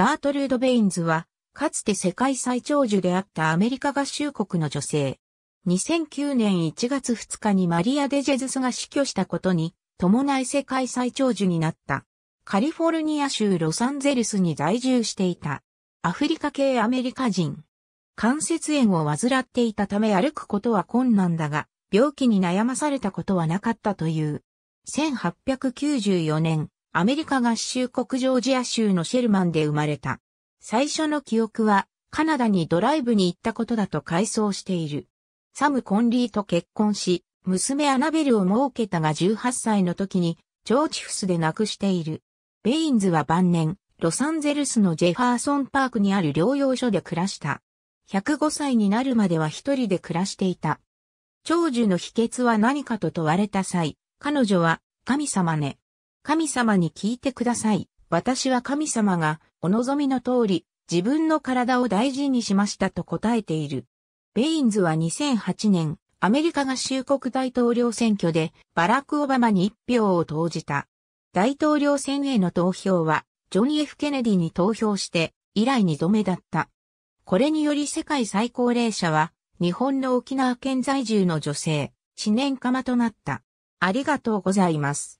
ガートルード・ベインズは、かつて世界最長寿であったアメリカ合衆国の女性。2009年1月2日にマリア・デ・ジェズスが死去したことに、伴い世界最長寿になった。カリフォルニア州ロサンゼルスに在住していた。アフリカ系アメリカ人。関節炎を患っていたため歩くことは困難だが、病気に悩まされたことはなかったという。1894年、アメリカ合衆国ジョージア州のシェルマンで生まれた。最初の記憶は、カナダにドライブに行ったことだと回想している。サム・コンリーと結婚し、娘アナベルを設けたが18歳の時に、チョーチフスで亡くしている。ベインズは晩年、ロサンゼルスのジェファーソンパークにある療養所で暮らした。105歳になるまでは一人で暮らしていた。長寿の秘訣は何かと問われた際、彼女は、神様ね、神様に聞いてください。私は神様がお望みの通り自分の体を大事にしましたと答えている。ベインズは2008年、アメリカ合衆国大統領選挙でバラク・オバマに1票を投じた。大統領選への投票はジョニー・ F・ ケネディに投票して以来2度目だった。これにより世界最高齢者は日本の沖縄県在住の女性、知念釜となった。ありがとうございます。